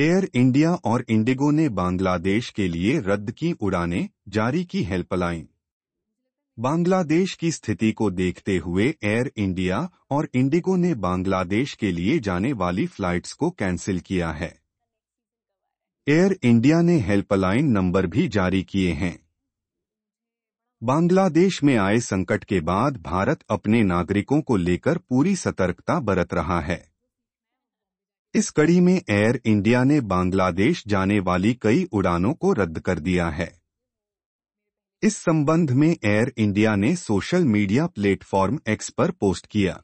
air India और Indigo ने बांग्लादेश के लिए रद्द की उड़ानें जारी की हेल्पलाइन बांग्लादेश की स्थिति को देखते हुए एयर इंडिया और इंडिगो ने बांग्लादेश के लिए जाने वाली फ्लाइट्स को कैंसिल किया है एयर इंडिया ने हेल्पलाइन नंबर भी जारी किए हैं बांग्लादेश में आए संकट के बाद भारत अपने नागरिकों को लेकर पूरी सतर्कता बरत रहा है इस कड़ी में एयर इंडिया ने बांग्लादेश जाने वाली कई उड़ानों को रद्द कर दिया है इस संबंध में एयर इंडिया ने सोशल मीडिया प्लेटफॉर्म एक्स पर पोस्ट किया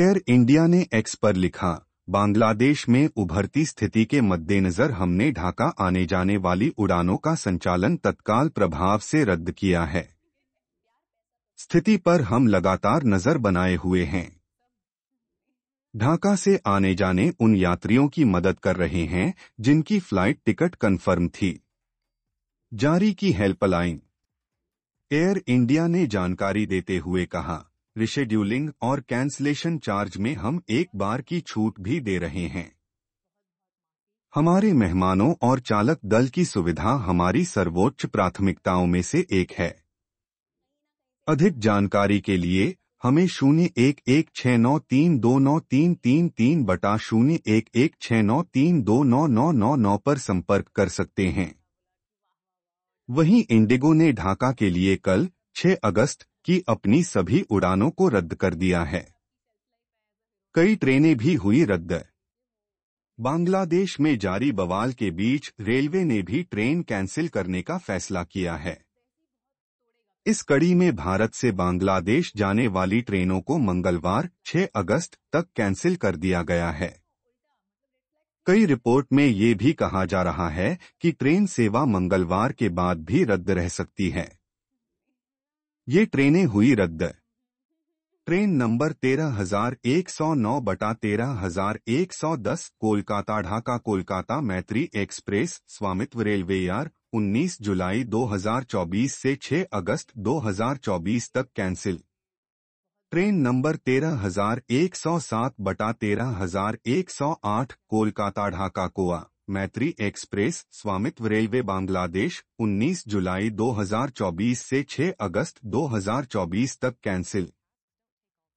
एयर इंडिया ने एक्स पर लिखा बांग्लादेश में उभरती स्थिति के मद्देनजर हमने ढाका आने जाने वाली उड़ानों का संचालन तत्काल प्रभाव से रद्द किया है स्थिति पर हम लगातार नजर बनाए हुए हैं ढाका से आने जाने उन यात्रियों की मदद कर रहे हैं जिनकी फ्लाइट टिकट कंफर्म थी जारी की हेल्पलाइन एयर इंडिया ने जानकारी देते हुए कहा रिशेड्यूलिंग और कैंसलेशन चार्ज में हम एक बार की छूट भी दे रहे हैं हमारे मेहमानों और चालक दल की सुविधा हमारी सर्वोच्च प्राथमिकताओं में से एक है अधिक जानकारी के लिए हमें शून्य एक एक छः नौ तीन दो नौ तीन तीन तीन बटा शून्य एक एक छ नौ तीन दो नौ नौ नौ नौ पर संपर्क कर सकते हैं वहीं इंडिगो ने ढाका के लिए कल 6 अगस्त की अपनी सभी उड़ानों को रद्द कर दिया है कई ट्रेनें भी हुई रद्द बांग्लादेश में जारी बवाल के बीच रेलवे ने भी ट्रेन कैंसिल करने का फैसला किया है इस कड़ी में भारत से बांग्लादेश जाने वाली ट्रेनों को मंगलवार 6 अगस्त तक कैंसिल कर दिया गया है कई रिपोर्ट में ये भी कहा जा रहा है कि ट्रेन सेवा मंगलवार के बाद भी रद्द रह सकती है ये ट्रेनें हुई रद्द ट्रेन नंबर 13109 बटा 13110 कोलकाता ढाका कोलकाता मैत्री एक्सप्रेस स्वामित्व रेलवे यार 19 जुलाई 2024 से 6 अगस्त 2024 तक कैंसिल ट्रेन नंबर 13107 बटा तेरह हजार एक सौ आठ कोलकाता ढाका कोआ मैत्री एक्सप्रेस स्वामित्व रेलवे बांग्लादेश 19 जुलाई 2024 से 6 अगस्त 2024 तक कैंसिल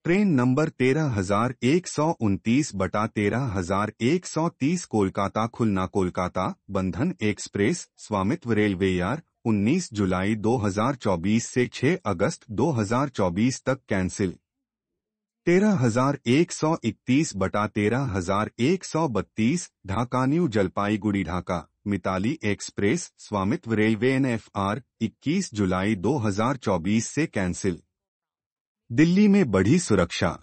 ट्रेन नंबर तेरह हजार एक सौ उनतीस बटा तेरह हजार एक सौ तीस कोलकाता खुलना कोलकाता बंधन एक्सप्रेस स्वामित्व रेलवे यार 19 जुलाई 2024 से 6 अगस्त 2024 तक कैंसिल तेरह हजार एक सौ इकतीस बटा तेरह हजार एक सौ बत्तीस ढाका न्यू जलपाईगुड़ी ढाका मिताली एक्सप्रेस स्वामित्व रेलवे एन एफ आर इक्कीस जुलाई 2024 से कैंसिल दिल्ली में बढ़ी सुरक्षा